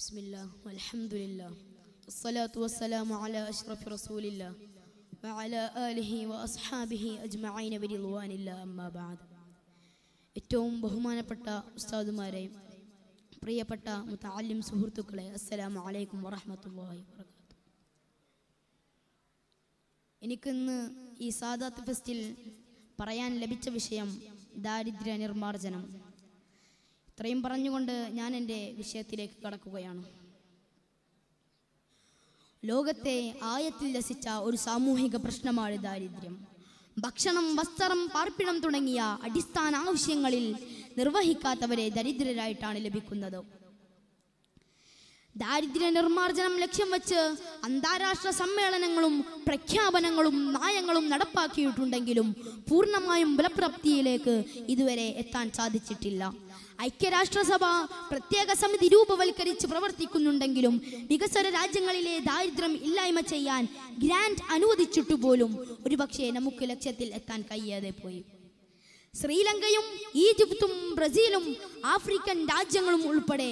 بسم الله والحمد لله الصلاة والسلام على أشرف رسول الله وعلى آله وأصحابه أجمعين برضوان الله أما بعد ഏറ്റവും ബഹുമാനപ്പെട്ട ഉസ്താദുമാരെ പ്രിയപ്പെട്ട മുത്തല്ലിം സുഹൃത്തുക്കളെ അസ്സലാമു അലൈക്കും വറഹമത്തല്ലാഹി വർക്കാത്തു എനിക്കിന്ന് ഈ സാദാത്ത് ഫെസ്റ്റിൽ പറയാൻ ലഭിച്ച വിഷയം ദാരിദ്ര്യ നിർമാർജനം ഇത്രയും പറഞ്ഞുകൊണ്ട് ഞാൻ എൻ്റെ വിഷയത്തിലേക്ക് കടക്കുകയാണ് ലോകത്തെ ആയത്തിൽ രസിച്ച ഒരു സാമൂഹിക പ്രശ്നമാണ് ദാരിദ്ര്യം ഭക്ഷണം വസ്ത്രം പാർപ്പിടം തുടങ്ങിയ അടിസ്ഥാന ആവശ്യങ്ങളിൽ നിർവഹിക്കാത്തവരെ ദരിദ്രരായിട്ടാണ് ലഭിക്കുന്നത് ദാരിദ്ര്യ നിർമ്മാർജ്ജനം ലക്ഷ്യം വെച്ച് അന്താരാഷ്ട്ര സമ്മേളനങ്ങളും പ്രഖ്യാപനങ്ങളും നയങ്ങളും നടപ്പാക്കിയിട്ടുണ്ടെങ്കിലും പൂർണ്ണമായും ബലപ്രാപ്തിയിലേക്ക് ഇതുവരെ എത്താൻ സാധിച്ചിട്ടില്ല ഐക്യരാഷ്ട്രസഭ പ്രത്യേക സമിതി രൂപവൽക്കരിച്ച് പ്രവർത്തിക്കുന്നുണ്ടെങ്കിലും വികസ്വര രാജ്യങ്ങളിലെ ദാരിദ്ര്യം ഇല്ലായ്മ ചെയ്യാൻ ഗ്രാൻഡ് അനുവദിച്ചിട്ടു പോലും ഒരുപക്ഷെ നമുക്ക് ലക്ഷ്യത്തിൽ എത്താൻ കഴിയാതെ പോയി ശ്രീലങ്കയും ഈജിപ്തും ബ്രസീലും ആഫ്രിക്കൻ രാജ്യങ്ങളും ഉൾപ്പെടെ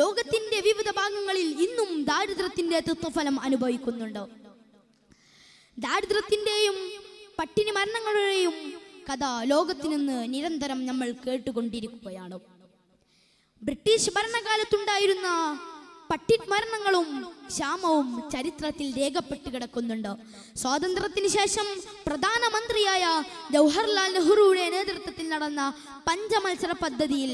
ലോകത്തിന്റെ വിവിധ ഭാഗങ്ങളിൽ ഇന്നും ദാരിദ്ര്യത്തിന്റെ തത്വഫലം അനുഭവിക്കുന്നുണ്ട് ദാരിദ്ര്യത്തിന്റെയും പട്ടിണി മരണങ്ങളുടെയും കഥ ലോകത്തിനിന്ന് നിരന്തരം നമ്മൾ കേട്ടുകൊണ്ടിരിക്കുകയാണ് ബ്രിട്ടീഷ് ഭരണകാലത്തുണ്ടായിരുന്ന പട്ടിമരണങ്ങളും ക്ഷാമവും ചരിത്രത്തിൽ രേഖപ്പെട്ട് കിടക്കുന്നുണ്ട് സ്വാതന്ത്ര്യത്തിന് ശേഷം പ്രധാനമന്ത്രിയായ ജവഹർലാൽ നെഹ്റുവിന്റെ നേതൃത്വത്തിൽ നടന്ന പഞ്ചമത്സര പദ്ധതിയിൽ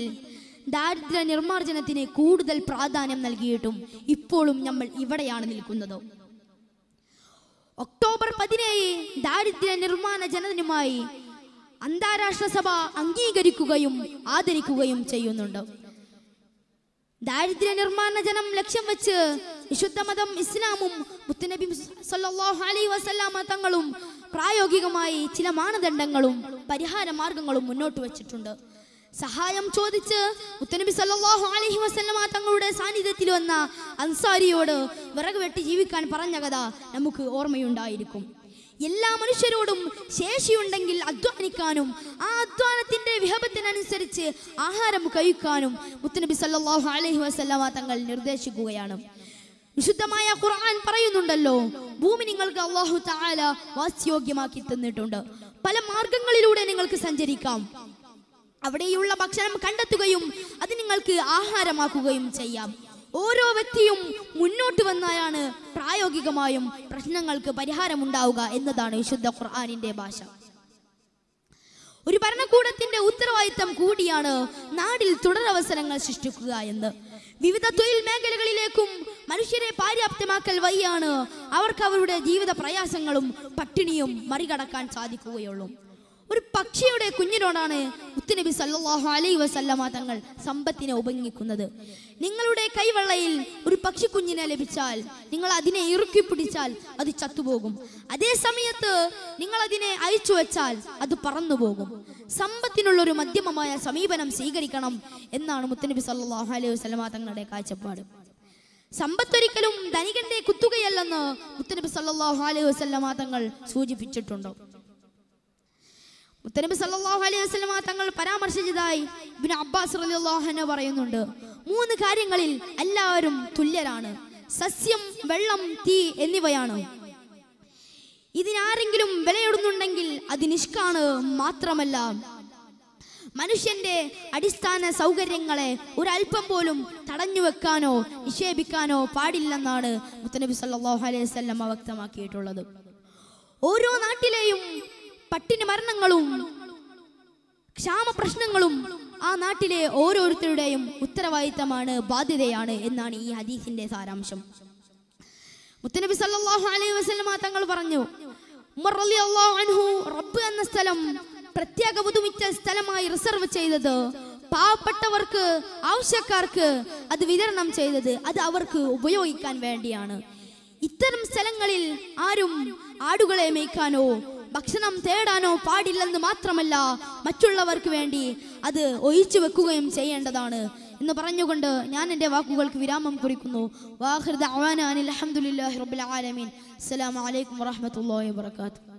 ദാരിദ്ര്യ നിർമ്മാർജ്ജനത്തിന് കൂടുതൽ പ്രാധാന്യം നൽകിയിട്ടും ഇപ്പോഴും നമ്മൾ ഇവിടെയാണ് നിൽക്കുന്നത് ഒക്ടോബർ പതിനേഴ് ദാരിദ്ര്യ നിർമ്മാണ ജനതനുമായി അന്താരാഷ്ട്ര സഭ അംഗീകരിക്കുകയും ആദരിക്കുകയും ചെയ്യുന്നുണ്ട് ദാരിദ്ര്യ നിർമ്മാർജ്ജനം ലക്ഷ്യം വെച്ച് വിശുദ്ധ മതം ഇസ്ലാമും മുത്തുനബി സല്ലല്ലാഹു അലൈഹി വസല്ലമ തങ്ങളും പ്രായോഗികമായി ചില മാനദണ്ഡങ്ങളും പരിഹാര മാർഗങ്ങളും മുന്നോട്ട് വെച്ചിട്ടുണ്ട് സഹായം ചോദിച്ച് മുത്തനബി സല്ലല്ലാഹു അലൈഹി വസല്ലമ തങ്ങളുടെ സാന്നിധ്യത്തിൽ വന്ന അൻസാരിയോട് വിറക് വെട്ടി ജീവിക്കാൻ പറഞ്ഞ കഥ നമുക്ക് ഓർമ്മയുണ്ടായിരിക്കും എല്ലാ മനുഷ്യരോടും ശേഷിയുണ്ടെങ്കിൽ അധ്വാനിക്കാനും ആ അധ്വാനത്തിന്റെ വിഹപത്തിനനുസരിച്ച് ആഹാരം കഴിക്കാനും മുത്തനബി സല്ലാഹു അലഹി വസ്ലാമ തങ്ങൾ നിർദ്ദേശിക്കുകയാണ് വിശുദ്ധമായ ഖുർആൻ പറയുന്നുണ്ടല്ലോ ഭൂമി നിങ്ങൾക്ക് അള്ളാഹു താല വാസ്യോഗ്യമാക്കി തന്നിട്ടുണ്ട് പല മാർഗങ്ങളിലൂടെ നിങ്ങൾക്ക് സഞ്ചരിക്കാം അവിടെയുള്ള ഭക്ഷണം കണ്ടെത്തുകയും അത് നിങ്ങൾക്ക് ആഹാരമാക്കുകയും ചെയ്യാം ഓരോ വ്യക്തിയും മുന്നോട്ട് വന്നാലാണ് പ്രായോഗികമായും പ്രശ്നങ്ങൾക്ക് പരിഹാരമുണ്ടാവുക എന്നതാണ് വിശുദ്ധ ഖുർആാനിന്റെ ഭാഷ ഒരു ഭരണകൂടത്തിന്റെ ഉത്തരവാദിത്തം കൂടിയാണ് നാടിൽ തുടരവസരങ്ങൾ സൃഷ്ടിക്കുക എന്ന് വിവിധ തൊഴിൽ മേഖലകളിലേക്കും മനുഷ്യരെ പാര്യാപ്തമാക്കൽ വഴിയാണ് അവർക്ക് അവരുടെ ജീവിത പ്രയാസങ്ങളും പട്ടിണിയും മറികടക്കാൻ സാധിക്കുകയുള്ളൂ ഒരു പക്ഷിയുടെ കുഞ്ഞിനോടാണ് ഉത്തുനബി സല്ലാഹു അലൈ വസല്ലമ തങ്ങൾ സമ്പത്തിനെ ഉപങ്ങിക്കുന്നത് നിങ്ങളുടെ കൈവെള്ളയിൽ ഒരു പക്ഷിക്കുഞ്ഞിനെ ലഭിച്ചാൽ നിങ്ങൾ അതിനെ ഇറുക്കി പിടിച്ചാൽ അത് ചത്തുപോകും അതേ സമയത്ത് നിങ്ങൾ അതിനെ അയച്ചു വെച്ചാൽ അത് പറന്നുപോകും സമ്പത്തിനുള്ളൊരു മധ്യമമായ സമീപനം സ്വീകരിക്കണം എന്നാണ് മുത്തുനബി സല്ലാഹു അലൈഹി വസല്ലമ തങ്ങളുടെ കാഴ്ചപ്പാട് സമ്പത്തൊരിക്കലും ധനികന്റെ കുത്തുകയല്ലെന്ന് മുത്തനബി സല്ലാഹു അലൈഹി വസല്ലമ തങ്ങൾ സൂചിപ്പിച്ചിട്ടുണ്ടോ മുത്തനബി സല്ലാഹു അലൈഹി വസ്ലമ തങ്ങൾ പരാമർശിച്ചതായി അബ്ബാസ് പറയുന്നുണ്ട് മൂന്ന് കാര്യങ്ങളിൽ എല്ലാവരും തുല്യരാണ് സസ്യം വെള്ളം തീ എന്നിവയാണ് ഇതിനാരെങ്കിലും വിലയിടുന്നുണ്ടെങ്കിൽ അത് നിഷ്കാണ് മാത്രമല്ല മനുഷ്യന്റെ അടിസ്ഥാന സൗകര്യങ്ങളെ ഒരല്പം പോലും തടഞ്ഞു വെക്കാനോ നിക്ഷേപിക്കാനോ പാടില്ലെന്നാണ് മുത്തനബി സല്ലാഹു അലൈഹി വല്ലമ വ്യക്തമാക്കിയിട്ടുള്ളത് ഓരോ നാട്ടിലെയും പട്ടിണി മരണങ്ങളും ക്ഷാമ പ്രശ്നങ്ങളും ആ നാട്ടിലെ ഓരോരുത്തരുടെയും ഉത്തരവാദിത്തമാണ് ബാധ്യതയാണ് എന്നാണ് ഈ ഹദീസിന്റെ സാരാംശം മുത്തനബി സല്ലാഹു അലൈഹി വസ്ലമ തങ്ങൾ പറഞ്ഞു അൻഹു റബ്ബ് എന്ന സ്ഥലം പ്രത്യേക പുതുമിച്ച സ്ഥലമായി റിസർവ് ചെയ്തത് പാവപ്പെട്ടവർക്ക് ആവശ്യക്കാർക്ക് അത് വിതരണം ചെയ്തത് അത് അവർക്ക് ഉപയോഗിക്കാൻ വേണ്ടിയാണ് ഇത്തരം സ്ഥലങ്ങളിൽ ആരും ആടുകളെ മേയ്ക്കാനോ ഭക്ഷണം തേടാനോ പാടില്ലെന്ന് മാത്രമല്ല മറ്റുള്ളവർക്ക് വേണ്ടി അത് ഒഴിച്ചു വെക്കുകയും ചെയ്യേണ്ടതാണ് എന്ന് പറഞ്ഞുകൊണ്ട് ഞാൻ എൻ്റെ വാക്കുകൾക്ക് വിരാമം കുറിക്കുന്നു വാഹൃദ് അവാനാൻ അലഹമുല്ലാഹി റബുൽ ആലമീൻ അസ്സലാമലൈക്കും വാഹമത്തല്ലാ വാത്തു